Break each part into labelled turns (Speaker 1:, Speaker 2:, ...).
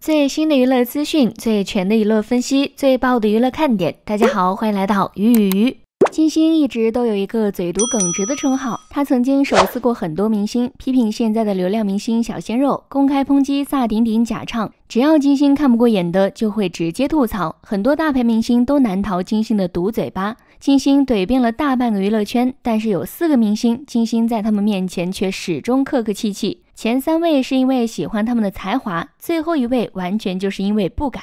Speaker 1: 最新的娱乐资讯，最全的娱乐分析，最爆的娱乐看点。大家好，欢迎来到鱼与鱼。金星一直都有一个嘴毒耿直的称号，她曾经手撕过很多明星，批评现在的流量明星小鲜肉，公开抨击萨顶顶假唱。只要金星看不过眼的，就会直接吐槽，很多大牌明星都难逃金星的毒嘴巴。金星怼遍了大半个娱乐圈，但是有四个明星，金星在他们面前却始终客客气气。前三位是因为喜欢他们的才华，最后一位完全就是因为不敢。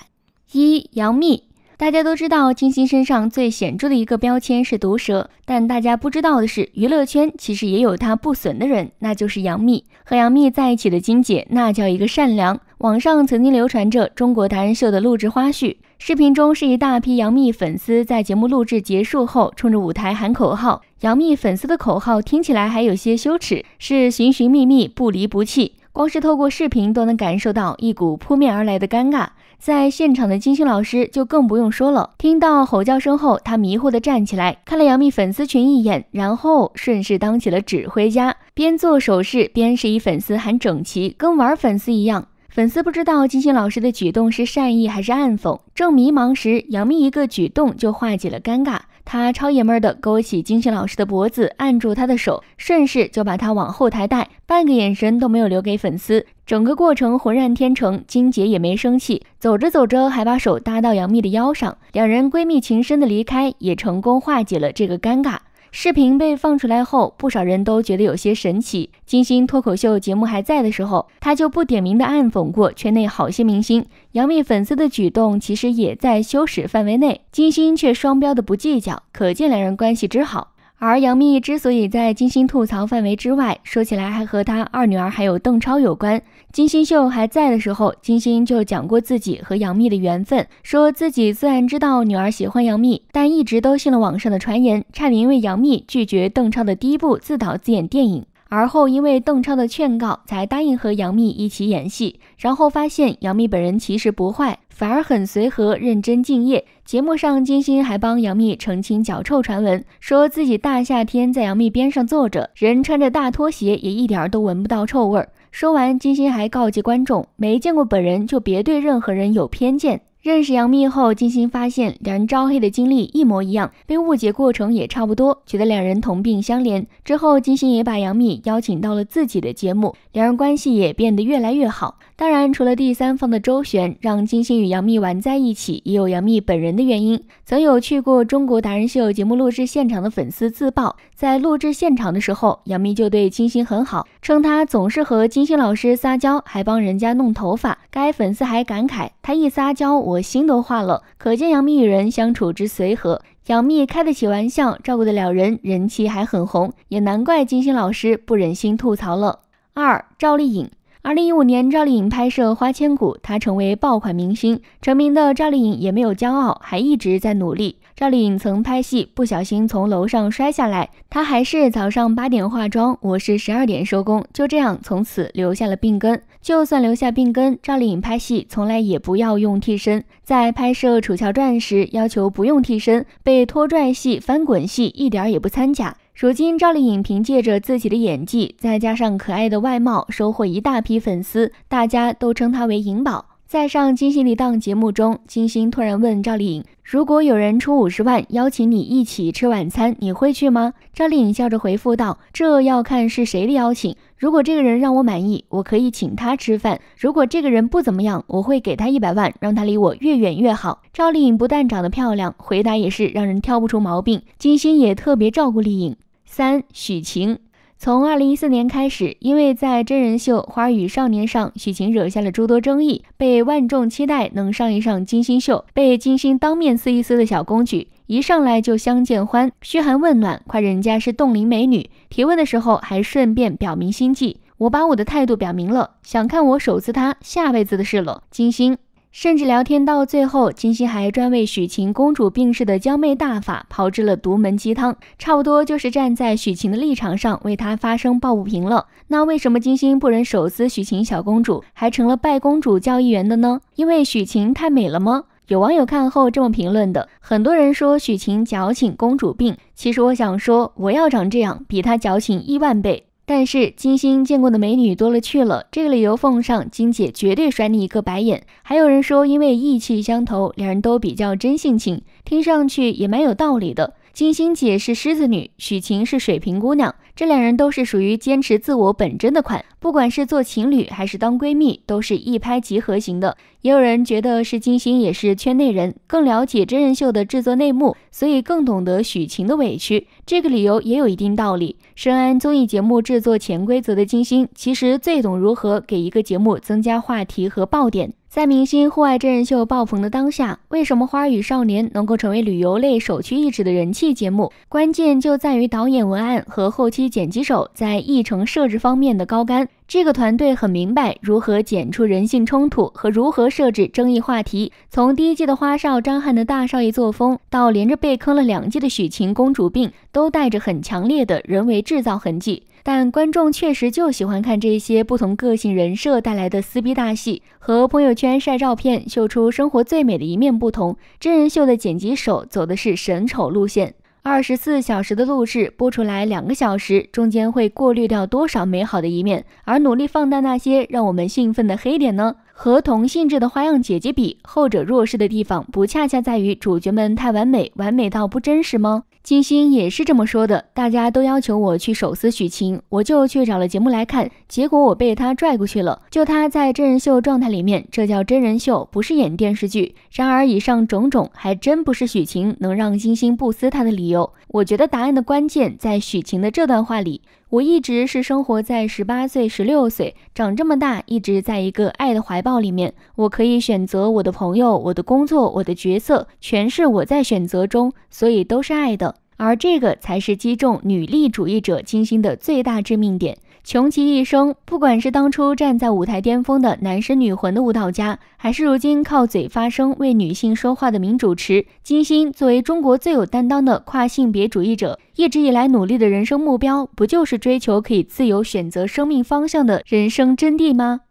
Speaker 1: 一杨幂，大家都知道金星身上最显著的一个标签是毒舌，但大家不知道的是，娱乐圈其实也有她不损的人，那就是杨幂。和杨幂在一起的金姐，那叫一个善良。网上曾经流传着中国达人秀的录制花絮，视频中是一大批杨幂粉丝在节目录制结束后冲着舞台喊口号。杨幂粉丝的口号听起来还有些羞耻，是寻寻觅觅不离不弃。光是透过视频都能感受到一股扑面而来的尴尬，在现场的金星老师就更不用说了。听到吼叫声后，他迷惑地站起来看了杨幂粉丝群一眼，然后顺势当起了指挥家，边做手势边示意粉丝喊整齐，跟玩粉丝一样。粉丝不知道金星老师的举动是善意还是暗讽，正迷茫时，杨幂一个举动就化解了尴尬。她超爷们儿的勾起金星老师的脖子，按住她的手，顺势就把她往后台带，半个眼神都没有留给粉丝。整个过程浑然天成，金姐也没生气。走着走着还把手搭到杨幂的腰上，两人闺蜜情深的离开，也成功化解了这个尴尬。视频被放出来后，不少人都觉得有些神奇。金星脱口秀节目还在的时候，他就不点名的暗讽过圈内好些明星。杨幂粉丝的举动其实也在羞耻范围内，金星却双标的不计较，可见两人关系之好。而杨幂之所以在金星吐槽范围之外，说起来还和她二女儿还有邓超有关。金星秀还在的时候，金星就讲过自己和杨幂的缘分，说自己虽然知道女儿喜欢杨幂，但一直都信了网上的传言，差点因为杨幂拒绝邓超的第一部自导自演电影。而后，因为邓超的劝告，才答应和杨幂一起演戏。然后发现杨幂本人其实不坏，反而很随和、认真敬业。节目上，金星还帮杨幂澄清脚臭传闻，说自己大夏天在杨幂边上坐着，人穿着大拖鞋也一点都闻不到臭味儿。说完，金星还告诫观众：没见过本人就别对任何人有偏见。认识杨幂后，金星发现两人招黑的经历一模一样，被误解过程也差不多，觉得两人同病相怜。之后，金星也把杨幂邀请到了自己的节目，两人关系也变得越来越好。当然，除了第三方的周旋让金星与杨幂玩在一起，也有杨幂本人的原因。曾有去过《中国达人秀》节目录制现场的粉丝自曝，在录制现场的时候，杨幂就对金星很好，称她总是和金星老师撒娇，还帮人家弄头发。该粉丝还感慨，她一撒娇我。我心都化了，可见杨幂与人相处之随和。杨幂开得起玩笑，照顾得了人，人气还很红，也难怪金星老师不忍心吐槽了。二，赵丽颖。二零一五年，赵丽颖拍摄《花千骨》，她成为爆款明星，成名的赵丽颖也没有骄傲，还一直在努力。赵丽颖曾拍戏不小心从楼上摔下来，她还是早上八点化妆，我是十二点收工，就这样从此留下了病根。就算留下病根，赵丽颖拍戏从来也不要用替身，在拍摄《楚乔传》时要求不用替身，被拖拽戏、翻滚戏一点也不参加。如今赵丽颖凭借着自己的演技，再加上可爱的外貌，收获一大批粉丝，大家都称她为“颖宝”。在上《金星》一档节目中，金星突然问赵丽颖：“如果有人出五十万邀请你一起吃晚餐，你会去吗？”赵丽颖笑着回复道：“这要看是谁的邀请。如果这个人让我满意，我可以请他吃饭；如果这个人不怎么样，我会给他一百万，让他离我越远越好。”赵丽颖不但长得漂亮，回答也是让人挑不出毛病。金星也特别照顾丽颖。三许晴，从二零一四年开始，因为在真人秀《花儿与少年》上，许晴惹下了诸多争议，被万众期待能上一上金星秀，被金星当面撕一撕的小公举，一上来就相见欢，嘘寒问暖，夸人家是冻龄美女，提问的时候还顺便表明心迹，我把我的态度表明了，想看我手撕她下辈子的事了，金星。甚至聊天到最后，金星还专为许晴公主病逝的娇媚大法炮制了独门鸡汤，差不多就是站在许晴的立场上为她发声抱不平了。那为什么金星不忍手撕许晴小公主，还成了拜公主教议员的呢？因为许晴太美了吗？有网友看后这么评论的。很多人说许晴矫情公主病，其实我想说，我要长这样，比她矫情亿万倍。但是金星见过的美女多了去了，这个理由奉上，金姐绝对甩你一个白眼。还有人说，因为意气相投，两人都比较真性情，听上去也蛮有道理的。金星姐是狮子女，许晴是水瓶姑娘。这两人都是属于坚持自我本真的款，不管是做情侣还是当闺蜜，都是一拍即合型的。也有人觉得是金星也是圈内人，更了解真人秀的制作内幕，所以更懂得许晴的委屈。这个理由也有一定道理。深谙综艺节目制作潜规则的金星，其实最懂如何给一个节目增加话题和爆点。在明星户外真人秀爆棚的当下，为什么《花儿与少年》能够成为旅游类首屈一指的人气节目？关键就在于导演、文案和后期。剪辑手在议程设置方面的高杆，这个团队很明白如何剪出人性冲突和如何设置争议话题。从第一季的花少张翰的大少爷作风，到连着被坑了两季的许晴公主病，都带着很强烈的人为制造痕迹。但观众确实就喜欢看这些不同个性人设带来的撕逼大戏。和朋友圈晒照片秀出生活最美的一面不同，真人秀的剪辑手走的是神丑路线。二十四小时的录制播出来两个小时，中间会过滤掉多少美好的一面？而努力放大那些让我们兴奋的黑点呢？和同性质的花样姐姐比，后者弱势的地方不恰恰在于主角们太完美，完美到不真实吗？金星也是这么说的，大家都要求我去手撕许晴，我就去找了节目来看，结果我被他拽过去了，就他在真人秀状态里面，这叫真人秀，不是演电视剧。然而以上种种，还真不是许晴能让金星不撕他的理由。我觉得答案的关键在许晴的这段话里。我一直是生活在十八岁、十六岁，长这么大，一直在一个爱的怀抱里面。我可以选择我的朋友、我的工作、我的角色，全是我在选择中，所以都是爱的。而这个才是击中女力主义者金星的最大致命点。穷其一生，不管是当初站在舞台巅峰的男神女魂的舞蹈家，还是如今靠嘴发声为女性说话的名主持，金星作为中国最有担当的跨性别主义者。一直以来努力的人生目标，不就是追求可以自由选择生命方向的人生真谛吗？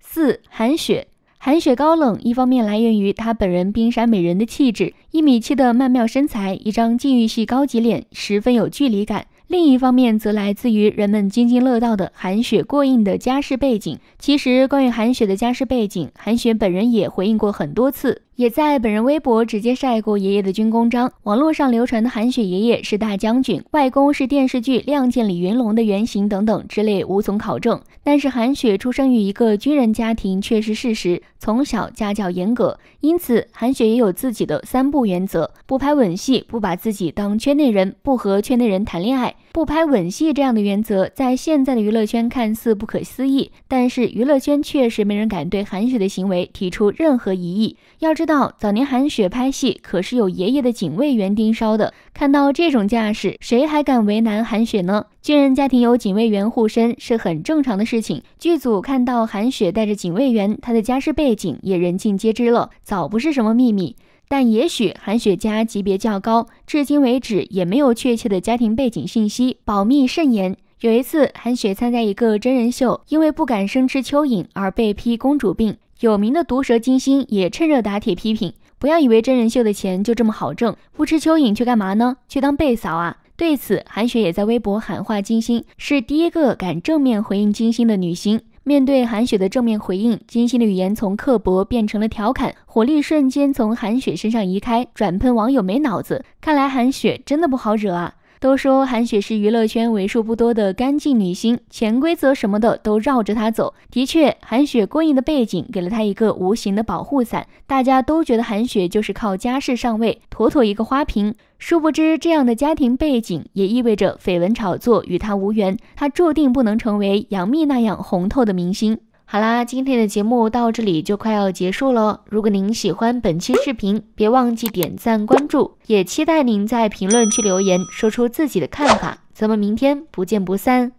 Speaker 1: 四韩雪，韩雪高冷，一方面来源于她本人冰山美人的气质，一米七的曼妙身材，一张禁欲系高级脸，十分有距离感；另一方面则来自于人们津津乐道的韩雪过硬的家世背景。其实，关于韩雪的家世背景，韩雪本人也回应过很多次。也在本人微博直接晒过爷爷的军功章，网络上流传的韩雪爷爷是大将军，外公是电视剧《亮剑》里云龙的原型等等之类无从考证，但是韩雪出生于一个军人家庭却是事实，从小家教严格，因此韩雪也有自己的三不原则：不拍吻戏，不把自己当圈内人，不和圈内人谈恋爱。不拍吻戏这样的原则，在现在的娱乐圈看似不可思议，但是娱乐圈确实没人敢对韩雪的行为提出任何异议。要知道，早年韩雪拍戏可是有爷爷的警卫员盯梢的，看到这种架势，谁还敢为难韩雪呢？军人家庭有警卫员护身，是很正常的事情。剧组看到韩雪带着警卫员，她的家世背景也人尽皆知了，早不是什么秘密。但也许韩雪家级别较高，至今为止也没有确切的家庭背景信息，保密甚严。有一次，韩雪参加一个真人秀，因为不敢生吃蚯蚓而被批“公主病”，有名的毒舌金星也趁热打铁批评：“不要以为真人秀的钱就这么好挣，不吃蚯蚓去干嘛呢？去当贝嫂啊？”对此，韩雪也在微博喊话金星，是第一个敢正面回应金星的女星。面对韩雪的正面回应，金星的语言从刻薄变成了调侃，火力瞬间从韩雪身上移开，转喷网友没脑子。看来韩雪真的不好惹啊！都说韩雪是娱乐圈为数不多的干净女星，潜规则什么的都绕着她走。的确，韩雪过硬的背景给了她一个无形的保护伞，大家都觉得韩雪就是靠家世上位，妥妥一个花瓶。殊不知，这样的家庭背景也意味着绯闻炒作与他无缘，他注定不能成为杨幂那样红透的明星。好啦，今天的节目到这里就快要结束了。如果您喜欢本期视频，别忘记点赞关注，也期待您在评论区留言，说出自己的看法。咱们明天不见不散。